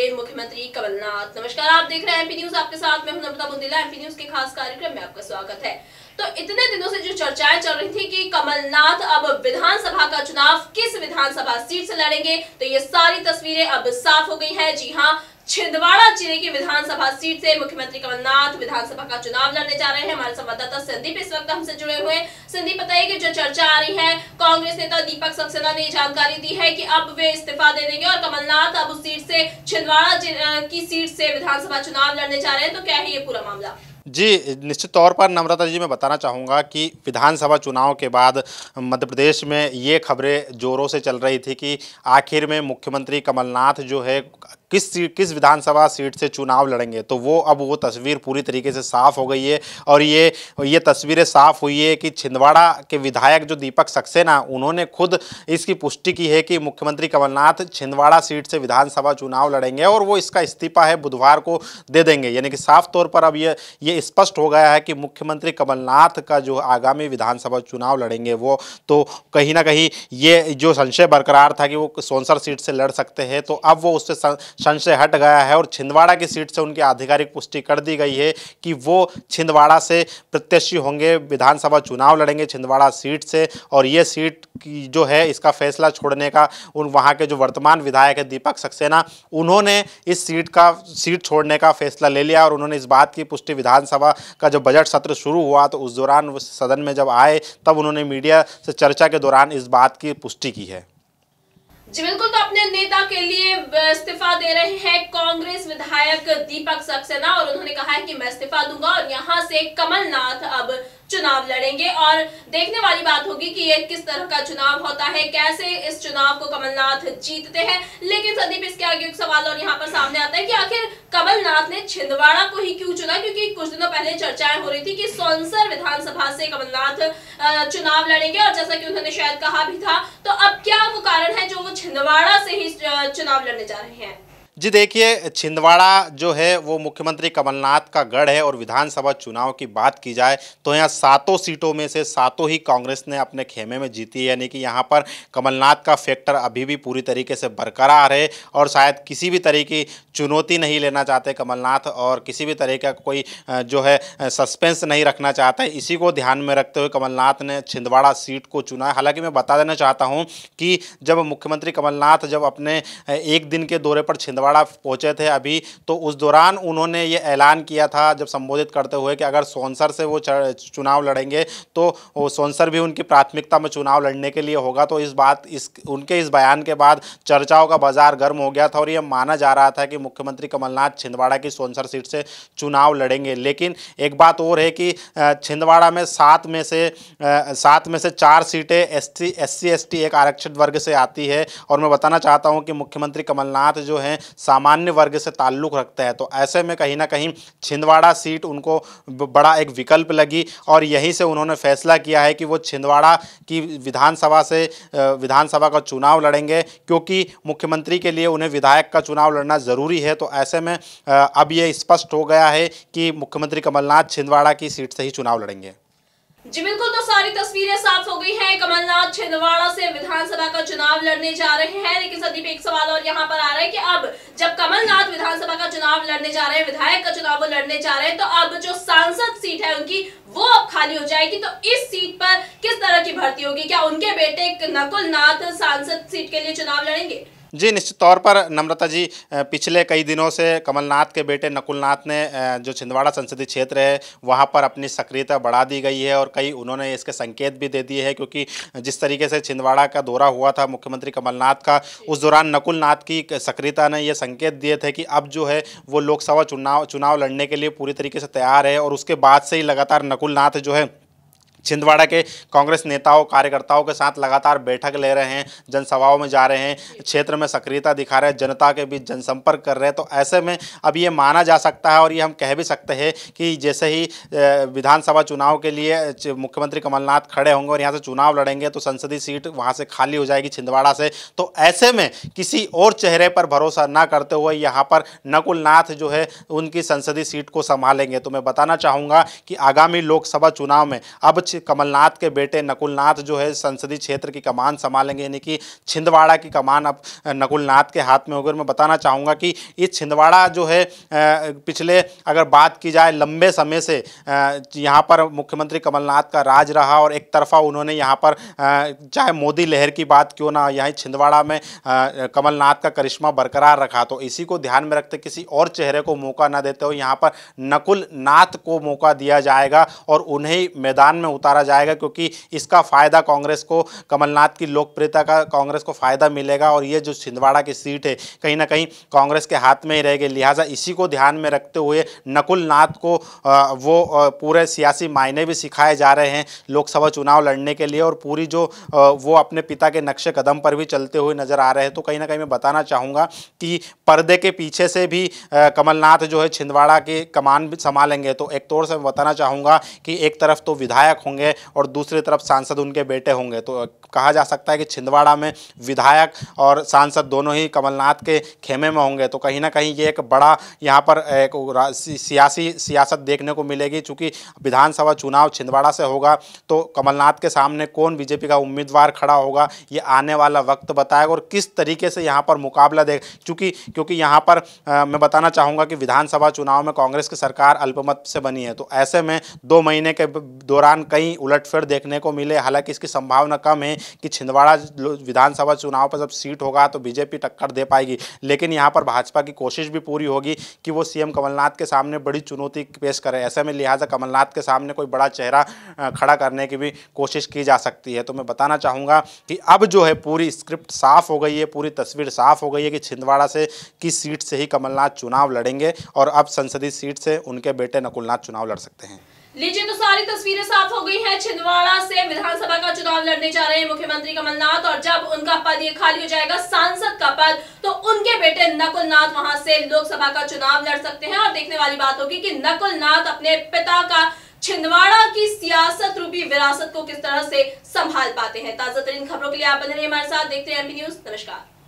करेंगे मुख्यमंत्री कमलनाथ नमस्कार आप देख रहे हैं एमपी न्यूज आपके साथ मैं नम्रता बुंदेला एमपी न्यूज के खास कार्यक्रम में आपका स्वागत है तो इतने दिनों से जो चर्चाएं चल रही थी कि कमलनाथ अब विधानसभा का चुनाव किस विधानसभा सीट से लड़ेंगे तो ये सारी तस्वीरें अब साफ हो गई है जी हाँ छिंदवाड़ा जिले की विधानसभा सीट से मुख्यमंत्री कमलनाथ विधानसभा का चुनाव लड़ने जा रहे हैं हमारे संवाददाता संदीप इस वक्त हमसे जुड़े हुए संदीप बताइए कि जो चर्चा आ रही है कांग्रेस नेता दीपक सक्सेना ने जानकारी दी है कि अब वे इस्तीफा दे देंगे और कमलनाथ अब उस सीट से छिंदवाड़ा की सीट से विधानसभा चुनाव लड़ने जा रहे हैं तो क्या है ये पूरा मामला जी निश्चित तौर पर नम्रता जी मैं बताना चाहूँगा कि विधानसभा चुनाव के बाद मध्य प्रदेश में ये खबरें ज़ोरों से चल रही थी कि आखिर में मुख्यमंत्री कमलनाथ जो है किस किस विधानसभा सीट से चुनाव लड़ेंगे तो वो अब वो तस्वीर पूरी तरीके से साफ हो गई है और ये ये तस्वीरें साफ हुई है कि छिंदवाड़ा के विधायक जो दीपक सक्सेना उन्होंने खुद इसकी पुष्टि की है कि मुख्यमंत्री कमलनाथ छिंदवाड़ा सीट से विधानसभा चुनाव लड़ेंगे और वो इसका इस्तीफा है बुधवार को दे देंगे यानी कि साफ तौर पर अब ये ये स्पष्ट हो गया है कि मुख्यमंत्री कमलनाथ का जो आगामी विधानसभा चुनाव लड़ेंगे वो तो कहीं ना कहीं ये जो संशय बरकरार था कि वो सोनसर सीट से लड़ सकते हैं तो अब वो उससे संशय हट गया है और छिंदवाड़ा की सीट से उनकी आधिकारिक पुष्टि कर दी गई है कि वो छिंदवाड़ा से प्रत्याशी होंगे विधानसभा चुनाव लड़ेंगे छिंदवाड़ा सीट से और ये सीट की जो है इसका फैसला छोड़ने का उन वहाँ के जो वर्तमान विधायक है दीपक सक्सेना उन्होंने इस सीट का सीट छोड़ने का फैसला ले लिया और उन्होंने इस बात की पुष्टि विधानसभा का जो बजट सत्र शुरू हुआ तो उस दौरान सदन में जब आए तब उन्होंने मीडिया से चर्चा के दौरान इस बात की पुष्टि की है जी बिल्कुल तो अपने नेता के लिए इस्तीफा दे रहे हैं कांग्रेस विधायक दीपक सक्सेना और उन्होंने कहा है कि मैं इस्तीफा दूंगा और यहां से कमलनाथ अब चुनाव लड़ेंगे और देखने वाली बात होगी कि ये किस तरह का चुनाव होता है कैसे इस चुनाव को कमलनाथ जीतते हैं लेकिन संदीप इसके आगे एक सवाल और यहाँ पर सामने आता है कि आखिर कमलनाथ ने छिंदवाड़ा को ही क्यों चुना क्योंकि कुछ दिनों पहले चर्चाएं हो रही थी कि सोनसर विधानसभा से कमलनाथ चुनाव लड़ेंगे और जैसा कि उन्होंने शायद कहा भी था तो अब कारण है जो वो छिंदवाड़ा से ही चुनाव लड़ने जा रहे हैं जी देखिए छिंदवाड़ा जो है वो मुख्यमंत्री कमलनाथ का गढ़ है और विधानसभा चुनाव की बात की जाए तो यहाँ सातों सीटों में से सातों ही कांग्रेस ने अपने खेमे में जीती है यानी कि यहाँ पर कमलनाथ का फैक्टर अभी भी पूरी तरीके से बरकरार है और शायद किसी भी तरह की चुनौती नहीं लेना चाहते कमलनाथ और किसी भी तरह का कोई जो है सस्पेंस नहीं रखना चाहते इसी को ध्यान में रखते हुए कमलनाथ ने छिंदवाड़ा सीट को चुना है हालांकि मैं बता देना चाहता हूँ कि जब मुख्यमंत्री कमलनाथ जब अपने एक दिन के दौरे पर छिंदवाड़ा छिंदवाड़ा पहुंचे थे अभी तो उस दौरान उन्होंने ये ऐलान किया था जब संबोधित करते हुए कि अगर सोनसर से वो चुनाव लड़ेंगे तो सोनसर भी उनकी प्राथमिकता में चुनाव लड़ने के लिए होगा तो इस बात इस उनके इस बयान के बाद चर्चाओं का बाजार गर्म हो गया था और ये माना जा रहा था कि मुख्यमंत्री कमलनाथ छिंदवाड़ा की सोनसर सीट से चुनाव लड़ेंगे लेकिन एक बात और है कि छिंदवाड़ा में सात में से सात में से चार सीटें एस टी एस एक आरक्षित वर्ग से आती है और मैं बताना चाहता हूँ कि मुख्यमंत्री कमलनाथ जो हैं सामान्य वर्ग से ताल्लुक़ रखते हैं तो ऐसे में कहीं ना कहीं छिंदवाड़ा सीट उनको बड़ा एक विकल्प लगी और यहीं से उन्होंने फैसला किया है कि वो छिंदवाड़ा की विधानसभा से विधानसभा का चुनाव लड़ेंगे क्योंकि मुख्यमंत्री के लिए उन्हें विधायक का चुनाव लड़ना ज़रूरी है तो ऐसे में अब ये स्पष्ट हो गया है कि मुख्यमंत्री कमलनाथ छिंदवाड़ा की सीट से ही चुनाव लड़ेंगे जी बिल्कुल तो सारी तस्वीरें साफ हो गई हैं कमलनाथ छिंदवाड़ा से विधानसभा का चुनाव लड़ने जा रहे हैं लेकिन संदीप एक सवाल और यहाँ पर आ रहा है कि अब जब कमलनाथ विधानसभा का चुनाव लड़ने जा रहे हैं विधायक का चुनाव वो लड़ने जा रहे हैं तो अब जो सांसद सीट है उनकी वो अब खाली हो जाएगी तो इस सीट पर किस तरह की भर्ती होगी क्या उनके बेटे नकुल सांसद सीट के लिए चुनाव लड़ेंगे जी निश्चित तौर पर नम्रता जी पिछले कई दिनों से कमलनाथ के बेटे नकुलनाथ ने जो छिंदवाड़ा संसदीय क्षेत्र है वहाँ पर अपनी सक्रियता बढ़ा दी गई है और कई उन्होंने इसके संकेत भी दे दिए हैं क्योंकि जिस तरीके से छिंदवाड़ा का दौरा हुआ था मुख्यमंत्री कमलनाथ का उस दौरान नकुलनाथ की सक्रियता ने यह संकेत दिए थे कि अब जो है वो लोकसभा चुनाव चुनाव लड़ने के लिए पूरी तरीके से तैयार है और उसके बाद से ही लगातार नकुलनाथ जो है छिंदवाड़ा के कांग्रेस नेताओं कार्यकर्ताओं के साथ लगातार बैठक ले रहे हैं जनसभाओं में जा रहे हैं क्षेत्र में सक्रियता दिखा रहे हैं जनता के बीच जनसंपर्क कर रहे हैं तो ऐसे में अब ये माना जा सकता है और ये हम कह भी सकते हैं कि जैसे ही विधानसभा चुनाव के लिए मुख्यमंत्री कमलनाथ खड़े होंगे और यहाँ से चुनाव लड़ेंगे तो संसदीय सीट वहाँ से खाली हो जाएगी छिंदवाड़ा से तो ऐसे में किसी और चेहरे पर भरोसा ना करते हुए यहाँ पर नकुलनाथ जो है उनकी संसदीय सीट को संभालेंगे तो मैं बताना चाहूँगा कि आगामी लोकसभा चुनाव में अब अध्यक्ष कमलनाथ के बेटे नकुलनाथ जो है संसदीय क्षेत्र की कमान संभालेंगे यानी कि छिंदवाड़ा की कमान अब नकुलनाथ के हाथ में होगी मैं बताना चाहूँगा कि इस छिंदवाड़ा जो है पिछले अगर बात की जाए लंबे समय से यहाँ पर मुख्यमंत्री कमलनाथ का राज रहा और एक तरफा उन्होंने यहाँ पर चाहे मोदी लहर की बात क्यों ना यहाँ छिंदवाड़ा में कमलनाथ का करिश्मा बरकरार रखा तो इसी को ध्यान में रखते किसी और चेहरे को मौका ना देते हो यहाँ पर नकुलनाथ को मौका दिया जाएगा और उन्हें मैदान में उतारा जाएगा क्योंकि इसका फ़ायदा कांग्रेस को कमलनाथ की लोकप्रियता का कांग्रेस को फ़ायदा मिलेगा और ये जो छिंदवाड़ा की सीट है कहीं ना कहीं कांग्रेस के हाथ में ही रहेगी लिहाजा इसी को ध्यान में रखते हुए नकुल नाथ को वो पूरे सियासी मायने भी सिखाए जा रहे हैं लोकसभा चुनाव लड़ने के लिए और पूरी जो वो अपने पिता के नक्शे कदम पर भी चलते हुए नज़र आ रहे हैं तो कहीं ना कहीं मैं बताना चाहूँगा कि पर्दे के पीछे से भी कमलनाथ जो है छिंदवाड़ा के कमान संभालेंगे तो एक तौर से मैं बताना चाहूँगा कि एक तरफ तो विधायक हों होंगे और दूसरी तरफ सांसद उनके बेटे होंगे तो कहा जा सकता है कि छिंदवाड़ा में विधायक और सांसद दोनों ही कमलनाथ के खेमे में होंगे तो कहीं ना कहीं ये एक बड़ा यहाँ पर एक सियासी सियासत देखने को मिलेगी चूँकि विधानसभा चुनाव छिंदवाड़ा से होगा तो कमलनाथ के सामने कौन बीजेपी का उम्मीदवार खड़ा होगा ये आने वाला वक्त बताएगा और किस तरीके से यहाँ पर मुकाबला दे चूँकि क्योंकि यहाँ पर आ, मैं बताना चाहूँगा कि विधानसभा चुनाव में कांग्रेस की सरकार अल्पमत से बनी है तो ऐसे में दो महीने के दौरान कई कई उलटफेर देखने को मिले हालांकि इसकी संभावना कम है कि छिंदवाड़ा विधानसभा चुनाव पर जब सीट होगा तो बीजेपी टक्कर दे पाएगी लेकिन यहाँ पर भाजपा की कोशिश भी पूरी होगी कि वो सीएम कमलनाथ के सामने बड़ी चुनौती पेश करें ऐसे में लिहाजा कमलनाथ के सामने कोई बड़ा चेहरा खड़ा करने की भी कोशिश की जा सकती है तो मैं बताना चाहूँगा कि अब जो है पूरी स्क्रिप्ट साफ हो गई है पूरी तस्वीर साफ हो गई है कि छिंदवाड़ा से किस सीट से ही कमलनाथ चुनाव लड़ेंगे और अब संसदीय सीट से उनके बेटे नकुलनाथ चुनाव लड़ सकते हैं लीजिए तो सारी तस्वीरें साफ हो गई हैं छिंदवाड़ा से विधानसभा का चुनाव लड़ने जा रहे हैं मुख्यमंत्री कमलनाथ और जब उनका पद ये खाली हो जाएगा सांसद का पद तो उनके बेटे नकुलनाथ वहां से लोकसभा का चुनाव लड़ सकते हैं और देखने वाली बात होगी कि नकुलनाथ अपने पिता का छिंदवाड़ा की सियासत रूपी विरासत को किस तरह से संभाल पाते हैं ताजा तरीन खबरों के लिए आप बने रहिए हमारे साथ देखते हैं एमपी न्यूज नमस्कार